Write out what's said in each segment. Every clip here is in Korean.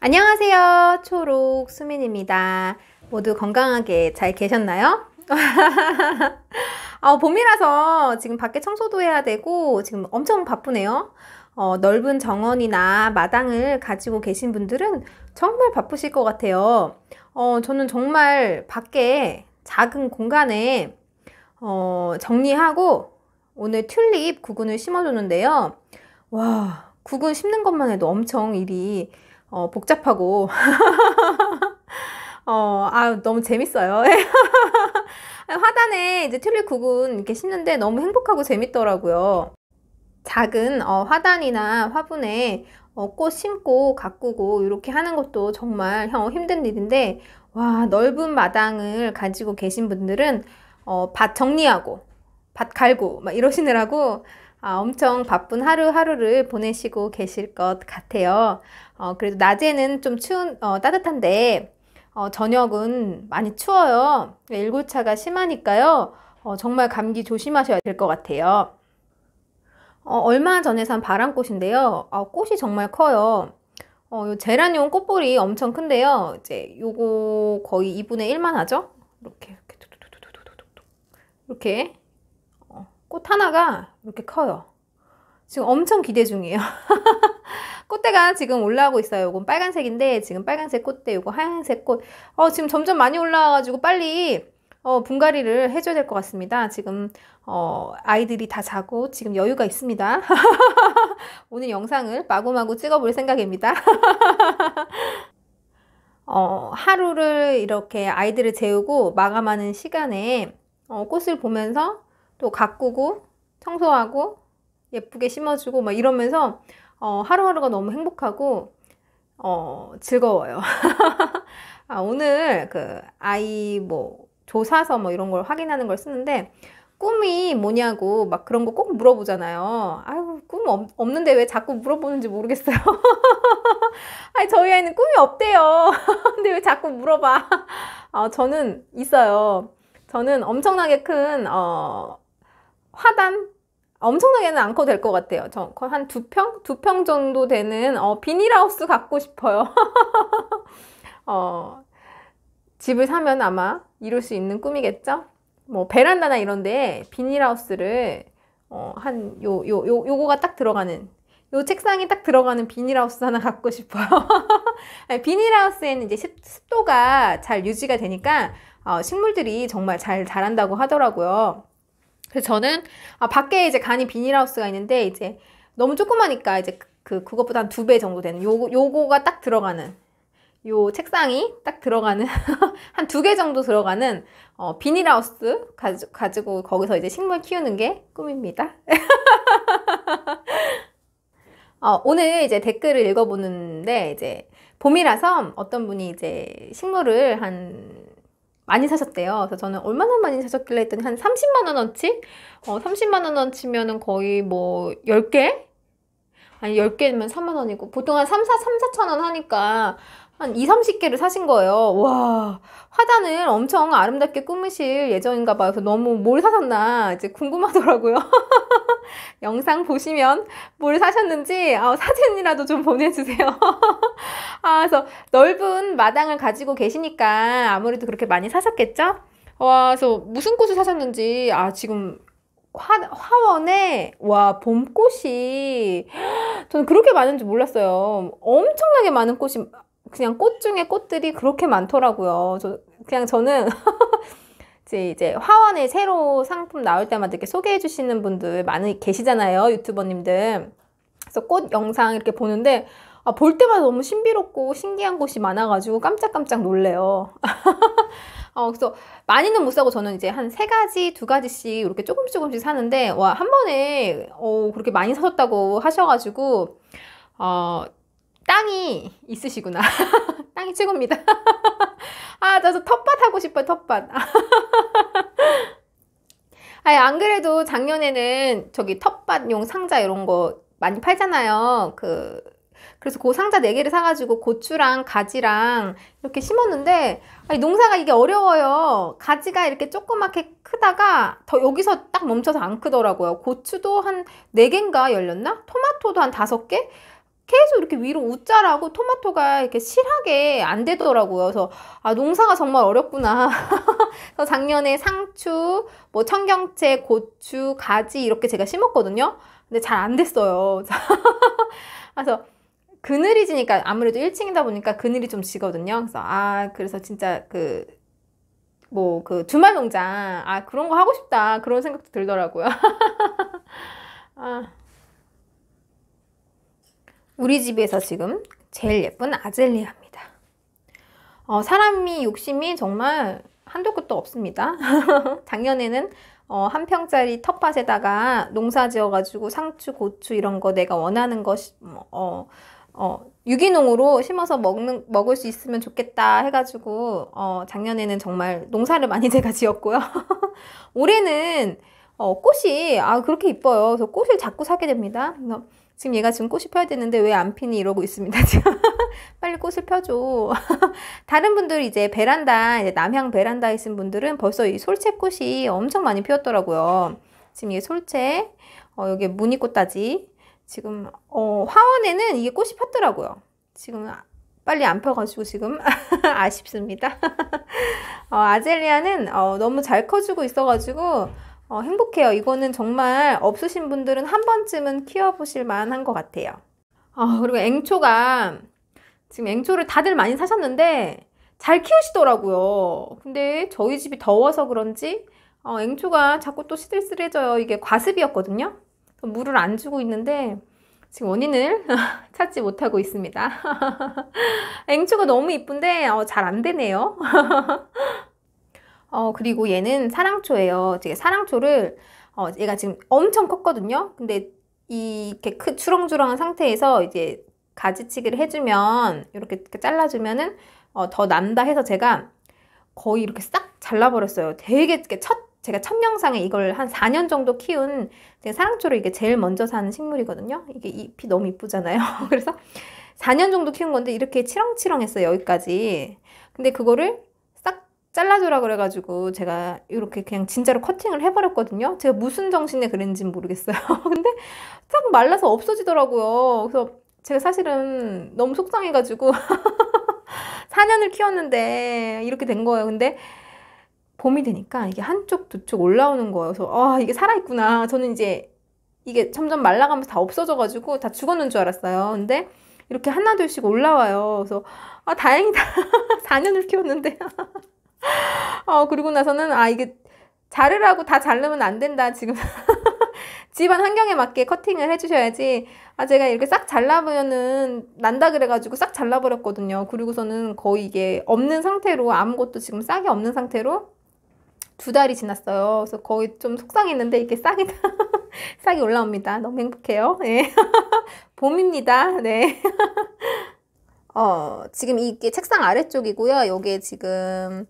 안녕하세요. 초록 수민입니다. 모두 건강하게 잘 계셨나요? 아, 봄이라서 지금 밖에 청소도 해야 되고 지금 엄청 바쁘네요. 어, 넓은 정원이나 마당을 가지고 계신 분들은 정말 바쁘실 것 같아요. 어, 저는 정말 밖에 작은 공간에 어, 정리하고 오늘 튤립 구근을 심어줬는데요. 와, 구근 심는 것만 해도 엄청 일이 어, 복잡하고 어, 아, 너무 재밌어요. 화단에 이제 튤립 구근 이렇게 심는데 너무 행복하고 재밌더라고요. 작은 어, 화단이나 화분에 어, 꽃 심고 가꾸고 이렇게 하는 것도 정말 어, 힘든 일인데 와 넓은 마당을 가지고 계신 분들은 어, 밭 정리하고 밭 갈고 막 이러시느라고 아, 엄청 바쁜 하루하루를 보내시고 계실 것 같아요. 어, 그래도 낮에는 좀 추운, 어, 따뜻한데, 어, 저녁은 많이 추워요. 일교차가 심하니까요. 어, 정말 감기 조심하셔야 될 것 같아요. 어, 얼마 전에 산 바람꽃인데요. 어, 꽃이 정말 커요. 어, 제라늄 꽃볼이 엄청 큰데요. 이제 요거 거의 2분의 1만 하죠? 이렇게, 이렇게, 이렇게. 어, 꽃 하나가 이렇게 커요. 지금 엄청 기대 중이에요. 꽃대가 지금 올라오고 있어요. 이건 빨간색인데 지금 빨간색 꽃대, 이거 하얀색 꽃. 어, 지금 점점 많이 올라와가지고 빨리 어, 분갈이를 해줘야 될 것 같습니다. 지금 어, 아이들이 다 자고 지금 여유가 있습니다. 오늘 영상을 마구마구 찍어볼 생각입니다. 어, 하루를 이렇게 아이들을 재우고 마감하는 시간에 어, 꽃을 보면서 또 가꾸고 청소하고 예쁘게 심어주고 막 이러면서 어, 하루하루가 너무 행복하고 어, 즐거워요. 아, 오늘 그 아이 뭐 조사서 뭐 이런 걸 확인하는 걸 쓰는데 꿈이 뭐냐고 막 그런 거 꼭 물어보잖아요. 아유, 꿈 없, 없는데 왜 자꾸 물어보는지 모르겠어요. 아니, 저희 아이는 꿈이 없대요. 근데 왜 자꾸 물어봐. 어, 저는 있어요. 저는 엄청나게 큰, 어, 화단? 엄청나게는 안커 될것 같아요. 저한두 평? 두 평 정도 되는 어, 비닐하우스 갖고 싶어요. 어, 집을 사면 아마 이룰 수 있는 꿈이겠죠? 뭐 베란다나 이런 데 비닐하우스를 어, 한요요요 요, 거가딱 들어가는 요 책상이 딱 들어가는 비닐하우스 하나 갖고 싶어요. 비닐하우스에는 이제 습, 도가잘 유지가 되니까 어, 식물들이 정말 잘 자란다고 하더라고요. 그래서 저는 아, 밖에 이제 간이 비닐하우스가 있는데 이제 너무 조그마니까 이제 그, 그 그것보다 한 두 배 정도 되는 요거 요거가 딱 들어가는 요 책상이 딱 들어가는 한 두 개 정도 들어가는 어, 비닐하우스 가지, 가지고 거기서 이제 식물 키우는 게 꿈입니다. 어, 오늘 이제 댓글을 읽어보는데 이제 봄이라서 어떤 분이 이제 식물을 한 많이 사셨대요. 그래서 저는 얼마나 많이 사셨길래 했더니 한 30만 원어치? 어, 30만 원어치면은 거의 뭐 10개? 아니 10개면 3만 원이고 보통 한 3, 4, 3, 4천 원 하니까 한 2, 30개를 사신 거예요. 와, 화단을 엄청 아름답게 꾸미실 예정인가 봐요. 그래서 너무 뭘 사셨나 이제 궁금하더라고요. 영상 보시면 뭘 사셨는지 아, 사진이라도 좀 보내주세요. 아, 그래서 넓은 마당을 가지고 계시니까 아무래도 그렇게 많이 사셨겠죠? 와, 그래서 무슨 꽃을 사셨는지 아, 지금 화, 화원에 와 봄꽃이 저는 그렇게 많은지 몰랐어요. 엄청나게 많은 꽃이 그냥 꽃 중에 꽃들이 그렇게 많더라고요. 저, 그냥 저는 이제 화원에 새로 상품 나올 때마다 이렇게 소개해 주시는 분들 많이 계시잖아요. 유튜버님들. 그래서 꽃 영상 이렇게 보는데 아, 볼 때마다 너무 신비롭고 신기한 곳이 많아가지고 깜짝깜짝 놀래요. 어, 그래서 많이는 못 사고 저는 이제 한 세 가지, 두 가지씩 이렇게 조금씩 조금씩 사는데 와, 한 번에 어, 그렇게 많이 사셨다고 하셔가지고 어, 땅이 있으시구나. 땅이 최고입니다. 아, 저도 텃밭 하고 싶어요, 텃밭. 아니, 안 그래도 작년에는 저기 텃밭용 상자 이런 거 많이 팔잖아요. 그, 그래서 그 상자 4개를 사가지고 고추랑 가지랑 이렇게 심었는데, 아니, 농사가 이게 어려워요. 가지가 이렇게 조그맣게 크다가 더 여기서 딱 멈춰서 안 크더라고요. 고추도 한 4개인가 열렸나? 토마토도 한 5개? 계속 이렇게 위로 웃자라고 토마토가 이렇게 실하게 안 되더라고요. 그래서 아 농사가 정말 어렵구나. 그래서 작년에 상추, 뭐 청경채, 고추, 가지 이렇게 제가 심었거든요. 근데 잘 안 됐어요. 그래서 그늘이 지니까 아무래도 1층이다 보니까 그늘이 좀 지거든요. 그래서 아 그래서 진짜 그 뭐그 뭐 그 주말 농장 아 그런 거 하고 싶다 그런 생각도 들더라고요. 아. 우리 집에서 지금 제일 예쁜 아젤리아입니다. 어, 사람이 욕심이 정말 한도 끝도 없습니다. 작년에는 어, 한 평짜리 텃밭에다가 농사 지어가지고 상추, 고추 이런 거 내가 원하는 거 뭐, 어, 어, 유기농으로 심어서 먹는, 먹을 수 있으면 좋겠다 해가지고 어, 작년에는 정말 농사를 많이 제가 지었고요. 올해는 어, 꽃이 아 그렇게 이뻐요. 그래서 꽃을 자꾸 사게 됩니다. 그래서 지금 얘가 지금 꽃이 펴야 되는데 왜 안 피니 이러고 있습니다. 빨리 꽃을 펴줘. 다른 분들 이제 베란다, 이제 남향 베란다에 있은 분들은 벌써 이 솔채꽃이 엄청 많이 피었더라고요. 지금 이게 솔채, 어, 여기 무늬꽃다지. 지금 어, 화원에는 이게 꽃이 폈더라고요. 지금 빨리 안 펴가지고 지금 아쉽습니다. 어, 아젤리아는 어, 너무 잘 커지고 있어가지고 어, 행복해요. 이거는 정말 없으신 분들은 한 번쯤은 키워보실 만한 것 같아요. 어, 그리고 앵초가 지금 앵초를 다들 많이 사셨는데 잘 키우시더라고요. 근데 저희 집이 더워서 그런지 어, 앵초가 자꾸 또 시들시들해져요. 이게 과습이었거든요. 물을 안 주고 있는데 지금 원인을 찾지 못하고 있습니다. 앵초가 너무 이쁜데 어, 잘 안 되네요. 어, 그리고 얘는 사랑초예요. 이제 사랑초를 어, 얘가 지금 엄청 컸거든요. 근데 이렇게 크, 주렁주렁한 상태에서 이제 가지치기를 해주면 이렇게, 이렇게 잘라주면은 어, 더 난다 해서 제가 거의 이렇게 싹 잘라버렸어요. 되게 첫 제가 첫 영상에 이걸 한 4년 정도 키운 사랑초를 이게 제일 먼저 산 식물이거든요. 이게 잎이 너무 이쁘잖아요. 그래서 4년 정도 키운 건데 이렇게 치렁치렁했어요. 여기까지. 근데 그거를 잘라줘라 그래가지고 제가 이렇게 그냥 진짜로 커팅을 해버렸거든요. 제가 무슨 정신에 그랬는지는 모르겠어요. 근데 딱 말라서 없어지더라고요. 그래서 제가 사실은 너무 속상해가지고 4년을 키웠는데 이렇게 된 거예요. 근데 봄이 되니까 이게 한쪽 두쪽 올라오는 거예요. 그래서 아 이게 살아있구나. 저는 이제 이게 점점 말라가면서 다 없어져가지고 다 죽었는 줄 알았어요. 근데 이렇게 하나둘씩 올라와요. 그래서 아 다행이다. 4년을 키웠는데 어, 그리고 나서는 아 이게 자르라고 다 자르면 안 된다 지금 집안 환경에 맞게 커팅을 해주셔야지 아 제가 이렇게 싹 잘라보면은 난다 그래가지고 싹 잘라버렸거든요 그리고서는 거의 이게 없는 상태로 아무것도 지금 싹이 없는 상태로 두 달이 지났어요 그래서 거의 좀 속상했는데 이게 싹이 싹이 올라옵니다 너무 행복해요 네. 봄입니다 네 어, 지금 이게 책상 아래쪽이고요. 요게 지금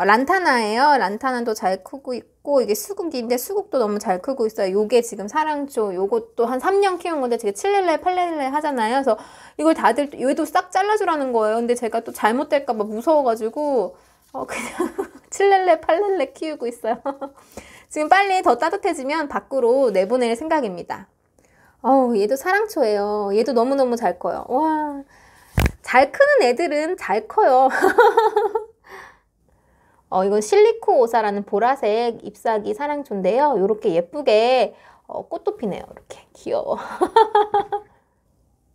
어, 란타나예요. 란타나도 잘 크고 있고 이게 수국인데 수국도 너무 잘 크고 있어요. 요게 지금 사랑초 요것도 한 3년 키운 건데 되게 7렐레 8렐레 하잖아요. 그래서 이걸 다들 얘도 싹 잘라주라는 거예요. 근데 제가 또 잘못될까 봐 무서워가지고 어 그냥 7렐레 8렐레 키우고 있어요. 지금 빨리 더 따뜻해지면 밖으로 내보낼 생각입니다. 어 얘도 사랑초예요. 얘도 너무너무 잘 커요. 와잘 크는 애들은 잘 커요. 어, 이건 실리코 오사라는 보라색 잎사귀 사랑초인데요. 이렇게 예쁘게 어, 꽃도 피네요. 이렇게 귀여워.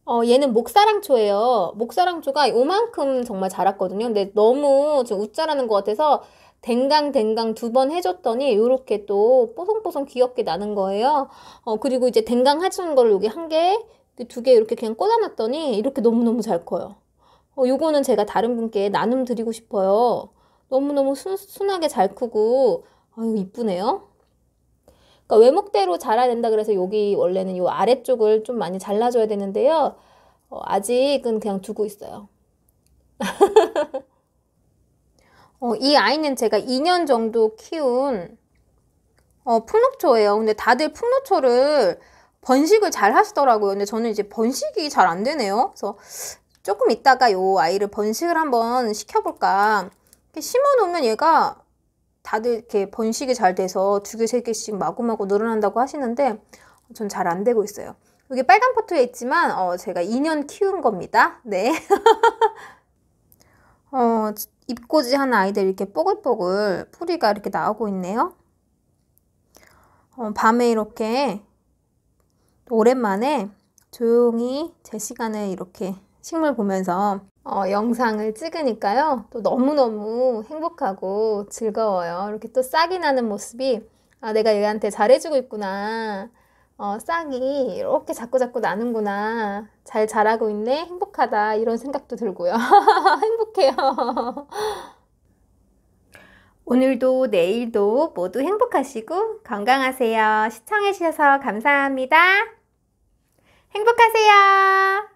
어, 얘는 목사랑초예요. 목사랑초가 요만큼 정말 자랐거든요. 근데 너무 지금 웃자라는 것 같아서 댕강댕강 두 번 해줬더니 이렇게 또 뽀송뽀송 귀엽게 나는 거예요. 어, 그리고 이제 댕강 해주는 걸 여기 한 개, 그 두개 이렇게 그냥 꽂아놨더니 이렇게 너무너무 잘 커요. 어, 요거는 제가 다른 분께 나눔 드리고 싶어요. 너무너무 순, 순하게 잘 크고 아유 이쁘네요. 그러니까 외목대로 자라야 된다 그래서 여기 원래는 요 아래쪽을 좀 많이 잘라줘야 되는데요. 어, 아직은 그냥 두고 있어요. 어, 이 아이는 제가 2년 정도 키운 어, 풍록초예요. 근데 다들 풍록초를 번식을 잘 하시더라고요. 근데 저는 이제 번식이 잘 안 되네요. 그래서 조금 있다가요 아이를 번식을 한번 시켜볼까 심어놓으면 얘가 다들 이렇게 번식이 잘 돼서 두 개, 세 개씩 마구마구 늘어난다고 하시는데 전 잘 안 되고 있어요. 여기 빨간 포트에 있지만 어, 제가 2년 키운 겁니다. 네. 어, 입꼬지 한 아이들 이렇게 뽀글뽀글 뿌리가 이렇게 나오고 있네요. 어, 밤에 이렇게 오랜만에 조용히 제 시간을 이렇게 식물 보면서 어, 영상을 찍으니까요. 또 너무너무 행복하고 즐거워요. 이렇게 또 싹이 나는 모습이 아, 내가 얘한테 잘해주고 있구나. 어, 싹이 이렇게 자꾸자꾸 나는구나. 잘 자라고 있네. 행복하다. 이런 생각도 들고요. 행복해요. 오늘도 내일도 모두 행복하시고 건강하세요. 시청해주셔서 감사합니다. 행복하세요.